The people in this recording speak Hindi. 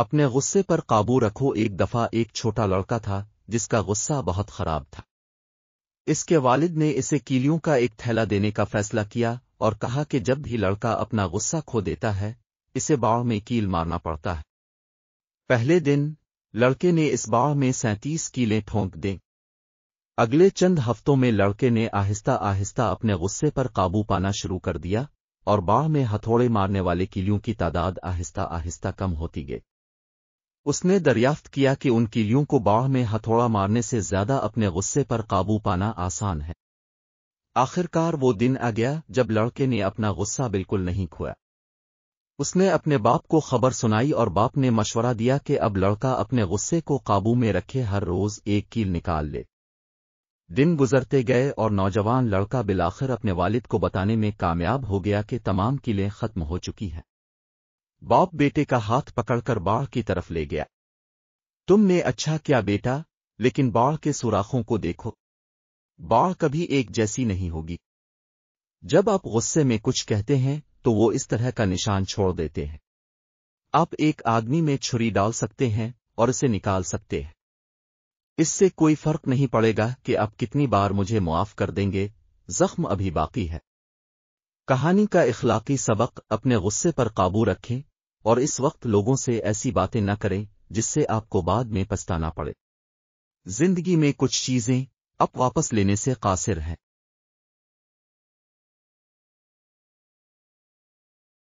अपने गुस्से पर काबू रखो एक दफा एक छोटा लड़का था जिसका गुस्सा बहुत खराब था इसके वालिद ने इसे कीलियों का एक थैला देने का फैसला किया और कहा कि जब भी लड़का अपना गुस्सा खो देता है इसे बाढ़ में कील मारना पड़ता है पहले दिन लड़के ने इस बाढ़ में सैंतीस कीलें ठोंक दें अगले चंद हफ्तों में लड़के ने आहिस्ता आहिस्ता अपने गुस्से पर काबू पाना शुरू कर दिया और बाढ़ में हथौड़े मारने वाले कीलियों की तादाद आहिस्ता आहिस्ता कम होती गई उसने दरियाफ्त किया कि उन कीलियों को बाढ़ में हथौड़ा मारने से ज्यादा अपने गुस्से पर काबू पाना आसान है आखिरकार वो दिन आ गया जब लड़के ने अपना गुस्सा बिल्कुल नहीं खोया उसने अपने बाप को खबर सुनाई और बाप ने मशवरा दिया कि अब लड़का अपने गुस्से को काबू में रखे हर रोज एक कील निकाल ले दिन गुजरते गए और नौजवान लड़का बिलाखिर अपने वालिद को बताने में कामयाब हो गया कि तमाम कीलें खत्म हो चुकी हैं बाप बेटे का हाथ पकड़कर बाढ़ की तरफ ले गया तुमने अच्छा किया बेटा लेकिन बाढ़ के सुराखों को देखो बाढ़ कभी एक जैसी नहीं होगी जब आप गुस्से में कुछ कहते हैं तो वो इस तरह का निशान छोड़ देते हैं आप एक आदमी में छुरी डाल सकते हैं और इसे निकाल सकते हैं इससे कोई फर्क नहीं पड़ेगा कि आप कितनी बार मुझे मुआफ कर देंगे जख्म अभी बाकी है कहानी का इखलाकी सबक अपने गुस्से पर काबू रखें और इस वक्त लोगों से ऐसी बातें न करें जिससे आपको बाद में पछताना पड़े जिंदगी में कुछ चीजें अब वापस लेने से कासिर हैं